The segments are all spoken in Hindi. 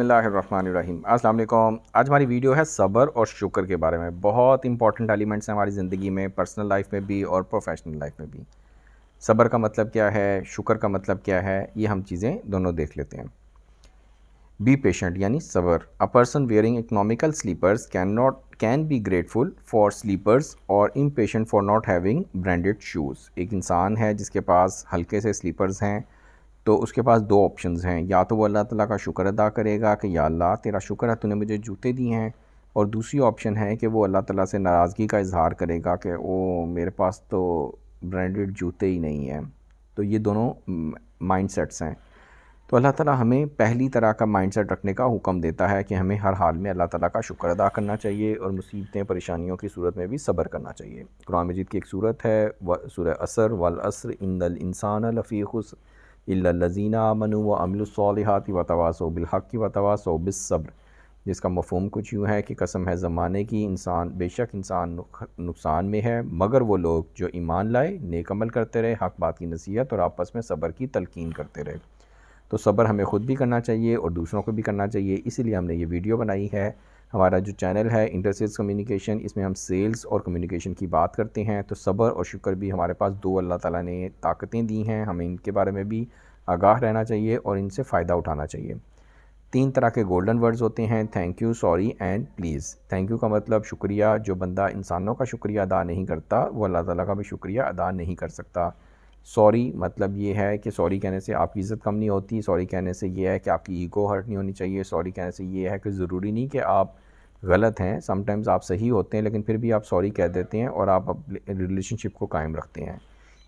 अस्सलाम वालेकुम आज हमारी वीडियो है सब्र और शुक्र के बारे में बहुत इंपॉर्टेंट एलिमेंट्स हैं हमारी ज़िंदगी में पर्सनल लाइफ में भी और प्रोफेशनल लाइफ में भी सब्र का मतलब क्या है शुक्र का मतलब क्या है ये हम चीज़ें दोनों देख लेते हैं बी पेशेंट यानी सब्र a person wearing economical slippers can not can be grateful for slippers और इम for not having branded shoes एक इंसान है जिसके पास हल्के से स्लीपर्स हैं तो उसके पास दो ऑप्शंस हैं या तो वो अल्लाह ताला का शुक्र अदा करेगा कि या अल्लाह तेरा शुक्र है तूने मुझे जूते दिए हैं और दूसरी ऑप्शन है कि वो अल्लाह ताला से नाराज़गी का इजहार करेगा कि ओ मेरे पास तो ब्रांडेड जूते ही नहीं हैं तो ये दोनों माइंड सेट्स हैं तो अल्लाह ताला हमें पहली तरह का माइंड सेट रखने का हुक्म देता है कि हमें हर हाल में अल्लाह ताला का शुक्र अदा करना चाहिए और मुसीबतें परेशानियों की सूरत में भी सब्र करना चाहिए कुरान मजीद की एक सूरत है सूर असर वल असर इंदल इंसान लफ़ी खुस अल्लाजीना मनु व अमलसालहत व तवासो बिलहक़ व तवासो बिसब्र जिसका मफहम कुछ यूँ है कि कसम है ज़माने की इंसान बेशक इंसान नुकसान में है मगर वो लोग जो ईमान लाए नेकमल करते रहे हक बात की नसीहत और आपस में सब्र की तलकिन करते रहे तो सब्र हमें ख़ुद भी करना चाहिए और दूसरों को भी करना चाहिए इसीलिए हमने ये वीडियो बनाई है हमारा जो चैनल है सेल्स कम्युनिकेशन इसमें हम सेल्स और कम्युनिकेशन की बात करते हैं तो सब्र और शुक्र भी हमारे पास दो अल्लाह ताला ने ताकतें दी हैं हमें इनके बारे में भी आगाह रहना चाहिए और इनसे फ़ायदा उठाना चाहिए तीन तरह के गोल्डन वर्ड्स होते हैं thank you sorry and please thank you का मतलब शुक्रिया जो बंदा इंसानों का शुक्रिया अदा नहीं करता वो अल्लाह ताला का भी शुक्रिया अदा नहीं कर सकता सॉरी मतलब ये है कि सॉरी कहने से आपकी इज़्ज़त कम नहीं होती सॉरी कहने से ये है कि आपकी ईगो हर्ट नहीं होनी चाहिए सॉरी कहने से ये है कि ज़रूरी नहीं कि आप गलत हैं समटाइम्स आप सही होते हैं लेकिन फिर भी आप सॉरी कह देते हैं और आप रिलेशनशिप को कायम रखते हैं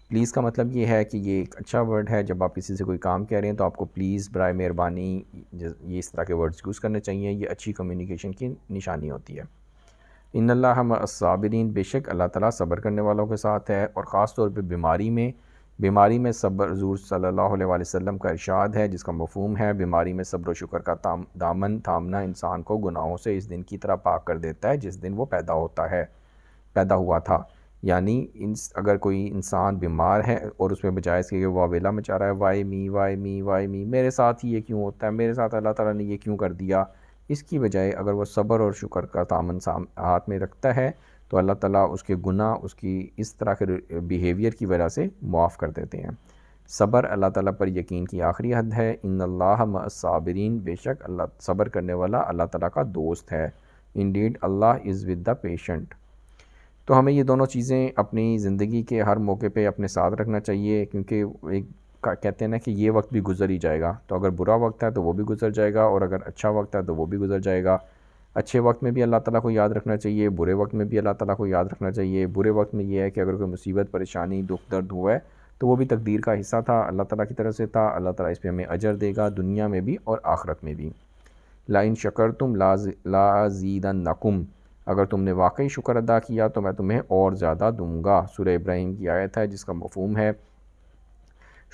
प्लीज़ का मतलब ये है कि ये एक अच्छा वर्ड है जब आप किसी से कोई काम कह रहे हैं तो आपको प्लीज़ बर मेहरबानी ये इस तरह के वर्ड्स यूज़ करने चाहिए ये अच्छी कम्युनिकेशन की निशानी होती है इन साबरीन बेशक अल्लाह ताला सब्र करने वालों के साथ है और ख़ास तौर पे बीमारी में बीमारी में सब्र हजूर सल्लल्लाहु अलैहि वसल्लम का इरशाद है जिसका मफहम है बीमारी में सब्र शुक्र का ताम दामन थामना इंसान को गुनाहों से इस दिन की तरह पाक कर देता है जिस दिन वो पैदा होता है पैदा हुआ था यानी इन अगर कोई इंसान बीमार है और उसमें बजाय इसके कि वावेला मचा रहा है why me why me why me मेरे साथ ही ये क्यों होता है मेरे साथ अल्लाह ताला ने ये क्यों कर दिया इसकी बजाय अगर वह सब्र और शुक्र का दामन साम हाथ में रखता है तो अल्लाह ताला उसके गुनाह उसकी इस तरह के बिहेवियर की वजह से मुआफ़ कर देते हैं सब्र अल्लाह ताला पर यकीन की आखिरी हद है इन अल्लाह साबरीन बेशक अल्लाह सब्र करने वाला अल्लाह ताला का दोस्त है indeed Allah is with the patient तो हमें ये दोनों चीज़ें अपनी ज़िंदगी के हर मौके पे अपने साथ रखना चाहिए क्योंकि एक कहते हैं ना कि ये वक्त भी गुजर ही जाएगा तो अगर बुरा वक्त है तो वो भी गुजर जाएगा और अगर अच्छा वक्त है तो वो भी गुजर जाएगा अच्छे वक्त में भी अल्लाह ताला को याद रखना चाहिए बुरे वक्त में भी अल्लाह ताला को याद रखना चाहिए बुरे वक्त में ये है कि अगर कोई मुसीबत परेशानी दुख दर्द हुआ है तो वो भी तकदीर का हिस्सा था अल्लाह ताला की तरफ से था अल्लाह ताला इस पर हमें अजर देगा दुनिया में भी और आखरत में भी लाइन शकर तुम लाज लाजीदा नकुम अगर तुमने वाकई शुक्र अदा किया तो मैं तुम्हें और ज़्यादा दूँगा सुर इब्राहिम की आयत है जिसका मफहम है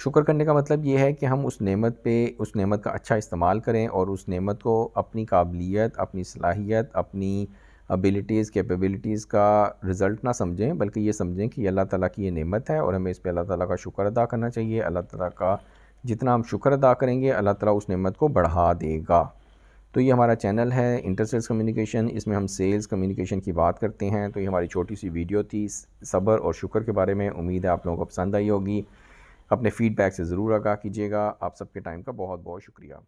शुक्र करने का मतलब ये है कि हम उस नेमत पे उस नेमत का अच्छा इस्तेमाल करें और उस नेमत को अपनी काबिलियत अपनी सलाहियत अपनी अबिलिटीज कैपेबिलिटीज़ का रिज़ल्ट ना समझें बल्कि ये समझें कि अल्लाह ताला की ये नेमत है और हमें इस पर अल्लाह ताला का शुक्र अदा करना चाहिए अल्लाह ताला का जितना हम शुक्र अदा करेंगे अल्लाह ताला उस नेमत को बढ़ा देगा तो ये हमारा चैनल है इंटरसेल्स कम्युनिकेशन इसमें हम सेल्स कम्युनिकेशन की बात करते हैं तो ये हमारी छोटी सी वीडियो थी सब्र और शुक्र के बारे में उम्मीद है आप लोगों को पसंद आई होगी अपने फ़ीडबैक से ज़रूर आगाह कीजिएगा आप सबके टाइम का बहुत बहुत शुक्रिया